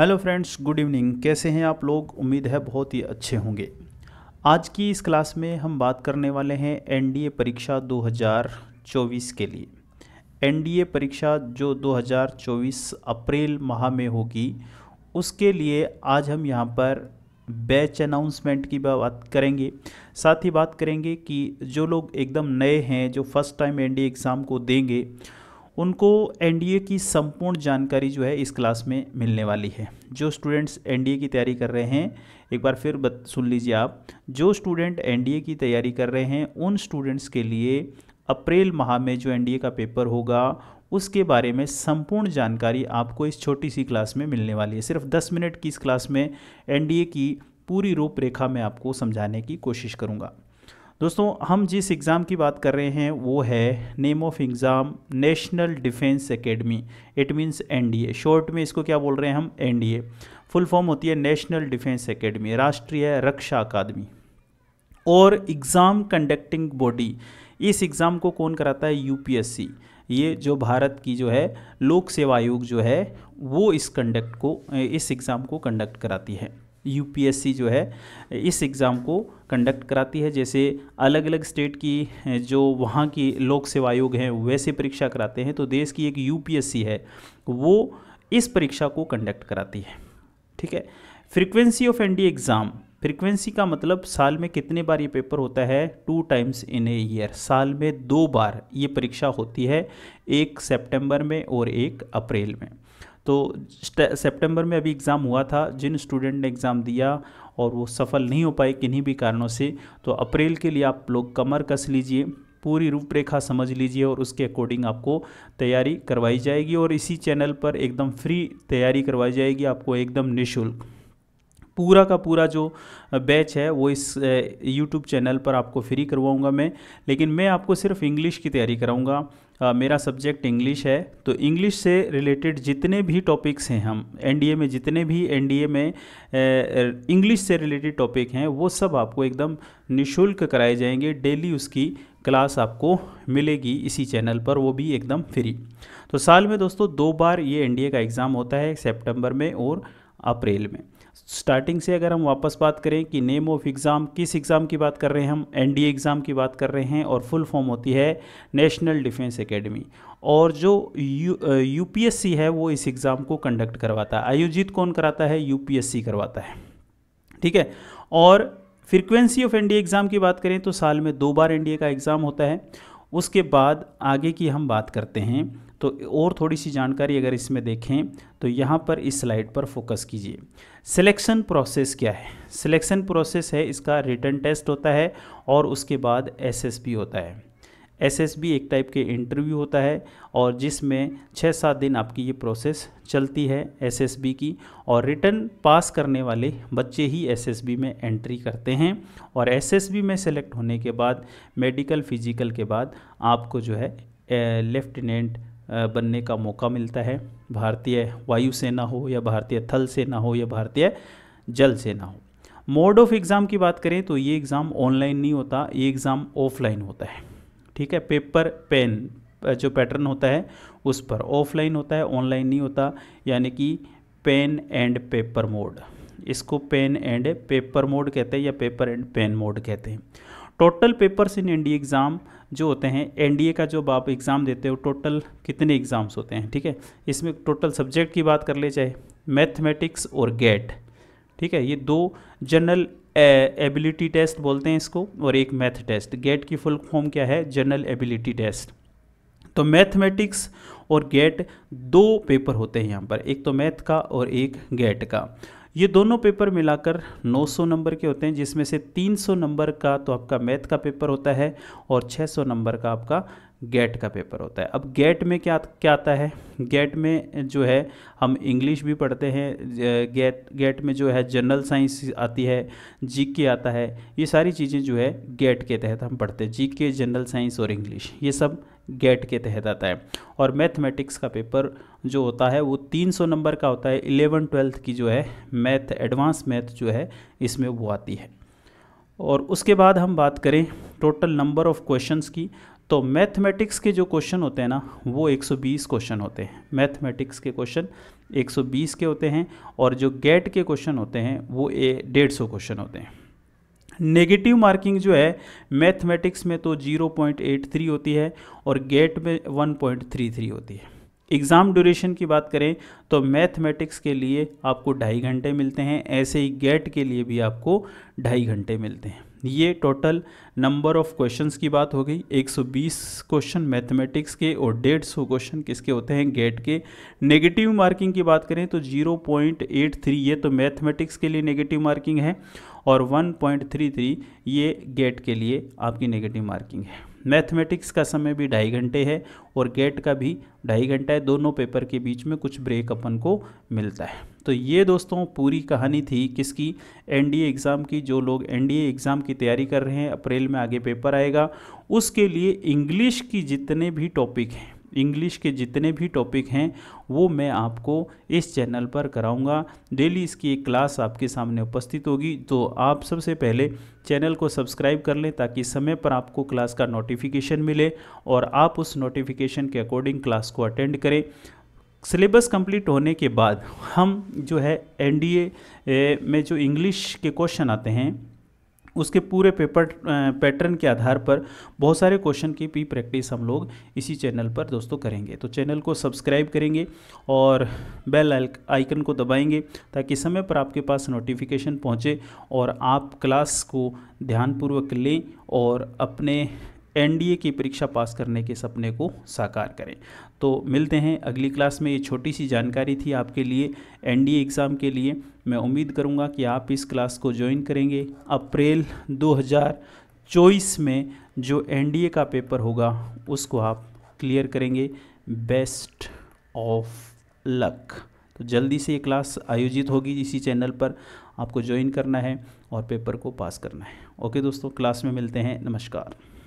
hello friends good evening कैसे हैं आप लोग उम्मीद है बहुत ही अच्छे होंगे आज की इस क्लास में हम बात करने वाले हैं एनडीए परीक्षा 2024 के लिए एनडीए परीक्षा जो 2024 अप्रैल माह में होगी उसके लिए आज हम यहाँ पर बैच अनाउंसमेंट की बात करेंगे साथ ही बात करेंगे कि जो लोग एकदम नए हैं जो फर्स्ट टाइम एन एग्ज़ाम को देंगे उनको एनडीए की संपूर्ण जानकारी जो है इस क्लास में मिलने वाली है जो स्टूडेंट्स एनडीए की तैयारी कर रहे हैं एक बार फिर बत, सुन लीजिए आप जो स्टूडेंट एनडीए की तैयारी कर रहे हैं उन स्टूडेंट्स के लिए अप्रैल माह में जो एनडीए का पेपर होगा उसके बारे में संपूर्ण जानकारी आपको इस छोटी सी क्लास में मिलने वाली है सिर्फ दस मिनट की इस क्लास में एन की पूरी रूपरेखा मैं आपको समझाने की कोशिश करूँगा दोस्तों हम जिस एग्ज़ाम की बात कर रहे हैं वो है name of exam National Defence Academy it means NDA short में इसको क्या बोल रहे हैं हम एनडीए फुल फॉर्म होती है नेशनल डिफेंस एकेडमी राष्ट्रीय रक्षा अकादमी और एग्ज़ाम कंडक्टिंग बॉडी इस एग्ज़ाम को कौन कराता है यूपीएससी ये जो भारत की जो है लोक सेवा आयोग जो है वो इस कंडक्ट को इस एग्ज़ाम को कंडक्ट कराती है यूपीएससी जो है इस एग्ज़ाम को कंडक्ट कराती है जैसे अलग अलग स्टेट की जो वहाँ की लोक सेवा आयोग हैं वैसे परीक्षा कराते हैं तो देश की एक यूपीएससी है वो इस परीक्षा को कंडक्ट कराती है ठीक है frequency of ND exam frequency का मतलब साल में कितने बार ये पेपर होता है two times in a year साल में दो बार ये परीक्षा होती है एक सेप्टेम्बर में और एक अप्रैल में तो सितंबर में अभी एग्ज़ाम हुआ था जिन स्टूडेंट ने एग्ज़ाम दिया और वो सफल नहीं हो पाए किन्हीं भी कारणों से तो अप्रैल के लिए आप लोग कमर कस लीजिए पूरी रूपरेखा समझ लीजिए और उसके अकॉर्डिंग आपको तैयारी करवाई जाएगी और इसी चैनल पर एकदम फ्री तैयारी करवाई जाएगी आपको एकदम निःशुल्क पूरा का पूरा जो बैच है वो इस यूट्यूब चैनल पर आपको फ्री करवाऊंगा मैं लेकिन मैं आपको सिर्फ इंग्लिश की तैयारी कराऊंगा मेरा सब्जेक्ट इंग्लिश है तो इंग्लिश से रिलेटेड जितने भी टॉपिक्स हैं हम एनडीए में जितने भी एनडीए में इंग्लिश से रिलेटेड टॉपिक हैं वो सब आपको एकदम निशुल्क कराए जाएंगे डेली उसकी क्लास आपको मिलेगी इसी चैनल पर वो भी एकदम फ्री तो साल में दोस्तों दो बार ये एनडीए का एग्ज़ाम होता है सेप्टेम्बर में और अप्रैल में स्टार्टिंग से अगर हम वापस बात करें कि नेम ऑफ एग्ज़ाम किस एग्ज़ाम की बात कर रहे हैं हम एनडीए एग्ज़ाम की बात कर रहे हैं और फुल फॉर्म होती है नेशनल डिफेंस एकेडमी और जो यू यूपीएससी है वो इस एग्ज़ाम को कंडक्ट करवाता है आयोजित कौन कराता है यूपीएससी करवाता है ठीक है और फ्रिक्वेंसी ऑफ एनडीए एग्ज़ाम की बात करें तो साल में दो बार एनडीए का एग्ज़ाम होता है उसके बाद आगे की हम बात करते हैं तो और थोड़ी सी जानकारी अगर इसमें देखें तो यहाँ पर इस स्लाइड पर फोकस कीजिए सिलेक्शन प्रोसेस क्या है सिलेक्शन प्रोसेस है इसका रिटर्न टेस्ट होता है और उसके बाद एसएसबी होता है एसएसबी एक टाइप के इंटरव्यू होता है और जिसमें छः सात दिन आपकी ये प्रोसेस चलती है एसएसबी की और रिटर्न पास करने वाले बच्चे ही एसएसबी में एंट्री करते हैं और एसएसबी में सेलेक्ट होने के बाद मेडिकल फिजिकल के बाद आपको जो है लेफ्टिनेंट बनने का मौका मिलता है भारतीय वायुसेना हो या भारतीय थल सेना हो या भारतीय जल सेना हो मोड ऑफ एग्ज़ाम की बात करें तो ये एग्ज़ाम ऑनलाइन नहीं होता ये एग्ज़ाम ऑफलाइन होता है ठीक है पेपर पेन जो पैटर्न होता है उस पर ऑफलाइन होता है ऑनलाइन नहीं होता यानी कि पेन एंड पेपर मोड इसको पेन एंड पेपर मोड कहते हैं या पेपर एंड पेन मोड कहते हैं total papers in India exam जो होते हैं एनडीए का जो आप एग्ज़ाम देते हो टोटल कितने एग्ज़ाम्स होते हैं ठीक है इसमें टोटल सब्जेक्ट की बात कर ले चाहे मैथमेटिक्स और गेट ठीक है ये दो जनरल एबिलिटी टेस्ट बोलते हैं इसको और एक मैथ टेस्ट गेट की फुल फॉर्म क्या है जनरल एबिलिटी टेस्ट तो मैथमेटिक्स और गेट दो पेपर होते हैं यहाँ पर एक तो मैथ का और एक गेट का ये दोनों पेपर मिलाकर 900 नंबर के होते हैं जिसमें से 300 नंबर का तो आपका मैथ का पेपर होता है और 600 नंबर का आपका गेट का पेपर होता है अब गेट में क्या क्या आता है गेट में जो है हम इंग्लिश भी पढ़ते हैं गेट गेट में जो है जनरल साइंस आती है जी के आता है ये सारी चीज़ें जो है गेट के तहत हम पढ़ते हैं जी के जनरल साइंस और इंग्लिश ये सब गेट के तहत आता है और मैथमेटिक्स का पेपर जो होता है वो 300 नंबर का होता है इलेवन ट्वेल्थ की जो है मैथ एडवांस मैथ जो है इसमें वो आती है और उसके बाद हम बात करें टोटल नंबर ऑफ़ क्वेश्चंस की तो मैथमेटिक्स के जो क्वेश्चन होते हैं ना वो 120 क्वेश्चन होते हैं मैथमेटिक्स के क्वेश्चन 120 के होते हैं और जो गेट के क्वेश्चन होते हैं वो ए डेढ़ सौ क्वेश्चन होते हैं नेगेटिव मार्किंग जो है मैथमेटिक्स में तो 0.83 होती है और गेट में 1.33 होती है एग्ज़ाम ड्यूरेशन की बात करें तो मैथमेटिक्स के लिए आपको ढाई घंटे मिलते हैं ऐसे ही गेट के लिए भी आपको ढाई घंटे मिलते हैं ये टोटल नंबर ऑफ क्वेश्चंस की बात हो गई 120 क्वेश्चन मैथमेटिक्स के और 150 क्वेश्चन किसके होते हैं गेट के नेगेटिव मार्किंग की बात करें तो 0.83 ये तो मैथमेटिक्स के लिए नेगेटिव मार्किंग है और 1.33 ये गेट के लिए आपकी नेगेटिव मार्किंग है मैथमेटिक्स का समय भी ढाई घंटे है और गेट का भी ढाई घंटा है दोनों पेपर के बीच में कुछ ब्रेक अपन को मिलता है तो ये दोस्तों पूरी कहानी थी किसकी एनडीए एग्ज़ाम की जो लोग एनडीए एग्ज़ाम की तैयारी कर रहे हैं अप्रैल में आगे पेपर आएगा उसके लिए इंग्लिश की जितने भी टॉपिक हैं इंग्लिश के जितने भी टॉपिक हैं वो मैं आपको इस चैनल पर कराऊंगा डेली इसकी एक क्लास आपके सामने उपस्थित होगी तो आप सबसे पहले चैनल को सब्सक्राइब कर लें ताकि समय पर आपको क्लास का नोटिफिकेशन मिले और आप उस नोटिफिकेशन के अकॉर्डिंग क्लास को अटेंड करें सिलेबस कंप्लीट होने के बाद हम जो है एनडीए में जो इंग्लिश के क्वेश्चन आते हैं उसके पूरे पेपर पैटर्न के आधार पर बहुत सारे क्वेश्चन की भी प्रैक्टिस हम लोग इसी चैनल पर दोस्तों करेंगे तो चैनल को सब्सक्राइब करेंगे और बेल आइकन को दबाएंगे ताकि समय पर आपके पास नोटिफिकेशन पहुंचे और आप क्लास को ध्यानपूर्वक लें और अपने एनडीए की परीक्षा पास करने के सपने को साकार करें तो मिलते हैं अगली क्लास में ये छोटी सी जानकारी थी आपके लिए एनडीए एग्ज़ाम के लिए मैं उम्मीद करूँगा कि आप इस क्लास को ज्वाइन करेंगे अप्रैल 2024 में जो एनडीए का पेपर होगा उसको आप क्लियर करेंगे बेस्ट ऑफ लक तो जल्दी से ये क्लास आयोजित होगी इसी चैनल पर आपको ज्वाइन करना है और पेपर को पास करना है ओके दोस्तों क्लास में मिलते हैं नमस्कार